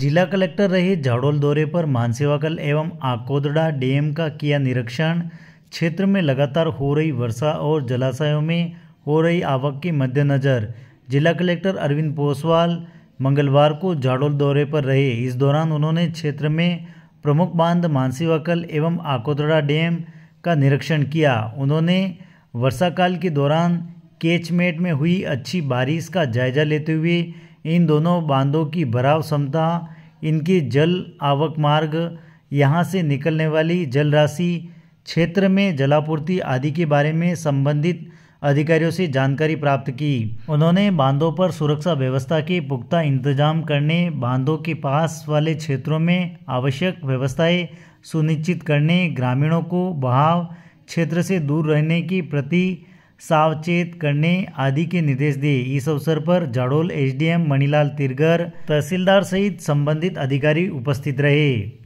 जिला कलेक्टर रहे झाड़ोल दौरे पर मानसेवाकल एवं आकोदड़ा डैम का किया निरीक्षण क्षेत्र में लगातार हो रही वर्षा और जलाशयों में हो रही आवक के मद्देनज़र जिला कलेक्टर अरविंद पोसवाल मंगलवार को झाड़ोल दौरे पर रहे इस दौरान उन्होंने क्षेत्र में प्रमुख बांध मानसीवाकल एवं आकोदड़ा डैम का निरीक्षण किया उन्होंने वर्षाकाल के दौरान केचमेट में हुई अच्छी बारिश का जायजा लेते हुए इन दोनों बांधों की भराव क्षमता इनके जल आवक मार्ग यहाँ से निकलने वाली जल राशि क्षेत्र में जलापूर्ति आदि के बारे में संबंधित अधिकारियों से जानकारी प्राप्त की उन्होंने बांधों पर सुरक्षा व्यवस्था के पुख्ता इंतजाम करने बांधों के पास वाले क्षेत्रों में आवश्यक व्यवस्थाएं सुनिश्चित करने ग्रामीणों को बहाव क्षेत्र से दूर रहने के प्रति सावचेत करणे आदि के निर्देश दिए इस अवसर पर जाडोल एसडीएम मणिलाल तिरगर तहसीलदार सहित संबंधित अधिकारी उपस्थित रहे